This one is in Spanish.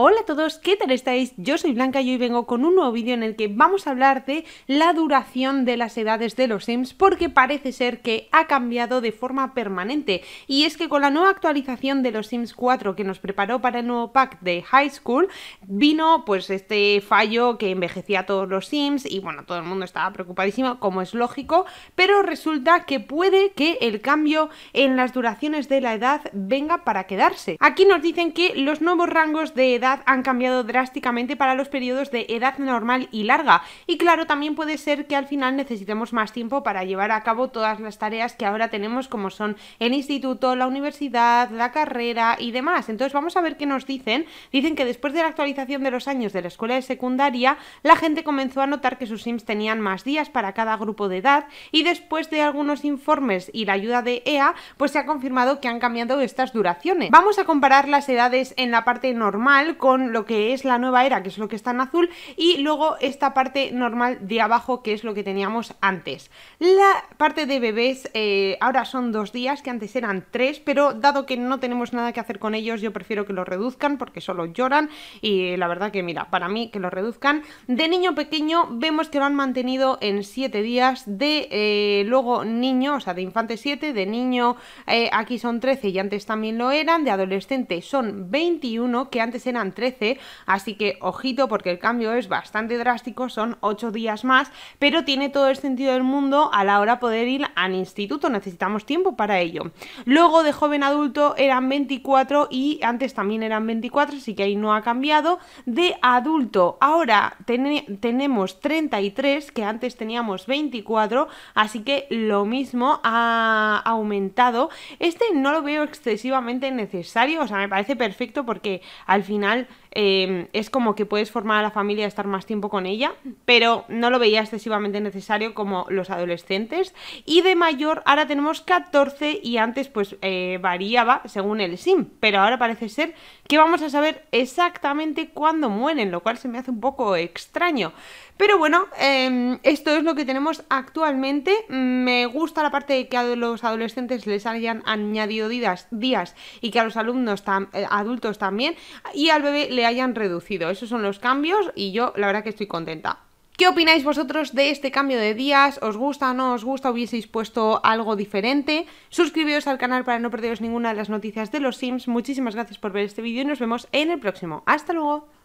Hola a todos, ¿qué tal estáis? Yo soy Blanca y hoy vengo con un nuevo vídeo en el que vamos a hablar de la duración de las edades de los Sims porque parece ser que ha cambiado de forma permanente y es que con la nueva actualización de los Sims 4 que nos preparó para el nuevo pack de High School vino pues este fallo que envejecía a todos los Sims y bueno, todo el mundo estaba preocupadísimo como es lógico, pero resulta que puede que el cambio en las duraciones de la edad venga para quedarse. Aquí nos dicen que los nuevos rangos de edad han cambiado drásticamente para los periodos de edad normal y larga. Y claro, también puede ser que al final necesitemos más tiempo para llevar a cabo todas las tareas que ahora tenemos como son el instituto, la universidad, la carrera y demás. Entonces vamos a ver qué nos dicen. Dicen que después de la actualización de los años de la escuela de secundaria, la gente comenzó a notar que sus sims tenían más días para cada grupo de edad y después de algunos informes y la ayuda de EA, pues se ha confirmado que han cambiado estas duraciones. Vamos a comparar las edades en la parte normal con lo que es la nueva era, que es lo que está en azul, y luego esta parte normal de abajo, que es lo que teníamos antes. La parte de bebés eh, ahora son dos días, que antes eran tres, pero dado que no tenemos nada que hacer con ellos, yo prefiero que lo reduzcan porque solo lloran y la verdad que mira, para mí que lo reduzcan. De niño pequeño vemos que lo han mantenido en siete días, de eh, luego niño, o sea, de infante 7, de niño eh, aquí son 13 y antes también lo eran, de adolescente son 21, que antes eran 13, así que ojito porque el cambio es bastante drástico, son 8 días más, pero tiene todo el sentido del mundo a la hora de poder ir al instituto, necesitamos tiempo para ello. Luego de joven adulto eran 24 y antes también eran 24, así que ahí no ha cambiado. De adulto ahora tenemos 33, que antes teníamos 24, así que lo mismo ha aumentado. Este no lo veo excesivamente necesario, o sea, me parece perfecto porque al final Em, es como que puedes formar a la familia estar más tiempo con ella, pero no lo veía excesivamente necesario como los adolescentes. Y de mayor, ahora tenemos 14 y antes pues eh, variaba según el sim, pero ahora parece ser que vamos a saber exactamente cuándo mueren, lo cual se me hace un poco extraño. Pero bueno, em, esto es lo que tenemos actualmente. Me gusta la parte de que a los adolescentes les hayan añadido días, y que a los alumnos eh, adultos también y al bebé le hayan reducido. Esos son los cambios y yo la verdad que estoy contenta. ¿Qué opináis vosotros de este cambio de días? ¿Os gusta o no os gusta? ¿Hubieseis puesto algo diferente? Suscribíos al canal para no perderos ninguna de las noticias de los Sims. Muchísimas gracias por ver este vídeo y nos vemos en el próximo. ¡Hasta luego!